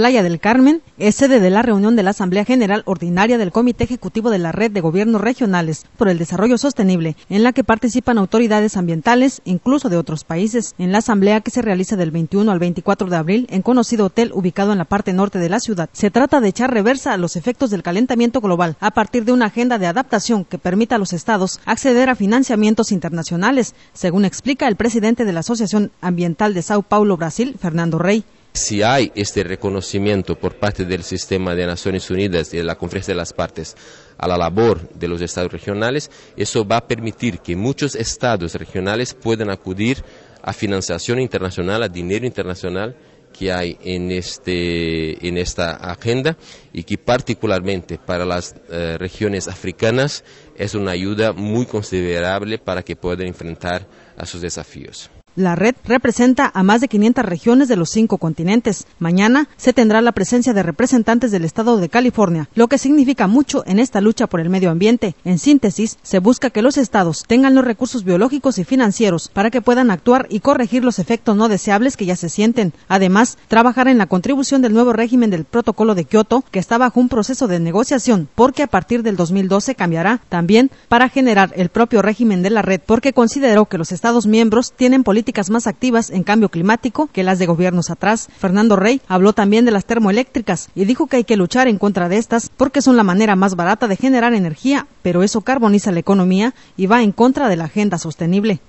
Playa del Carmen es sede de la reunión de la Asamblea General Ordinaria del Comité Ejecutivo de la Red de Gobiernos Regionales por el Desarrollo Sostenible, en la que participan autoridades ambientales, incluso de otros países, en la asamblea que se realiza del 21 al 24 de abril en conocido hotel ubicado en la parte norte de la ciudad. Se trata de echar reversa a los efectos del calentamiento global a partir de una agenda de adaptación que permita a los estados acceder a financiamientos internacionales, según explica el presidente de la Asociación Ambiental de Sao Paulo, Brasil, Fernando Rey si hay este reconocimiento por parte del sistema de Naciones Unidas y de la Conferencia de las Partes a la labor de los estados regionales, eso va a permitir que muchos estados regionales puedan acudir a financiación internacional, a dinero internacional que hay en, este, esta agenda y que particularmente para las eh, regiones africanas es una ayuda muy considerable para que puedan enfrentar a sus desafíos. La red representa a más de 500 regiones de los cinco continentes. Mañana se tendrá la presencia de representantes del Estado de California, lo que significa mucho en esta lucha por el medio ambiente. En síntesis, se busca que los estados tengan los recursos biológicos y financieros para que puedan actuar y corregir los efectos no deseables que ya se sienten. Además, trabajar en la contribución del nuevo régimen del protocolo de Kioto, que está bajo un proceso de negociación, porque a partir del 2012 cambiará también para generar el propio régimen de la red, porque consideró que los estados miembros tienen políticas más activas en cambio climático que las de gobiernos atrás. Fernando Rey habló también de las termoeléctricas y dijo que hay que luchar en contra de estas porque son la manera más barata de generar energía, pero eso carboniza la economía y va en contra de la agenda sostenible.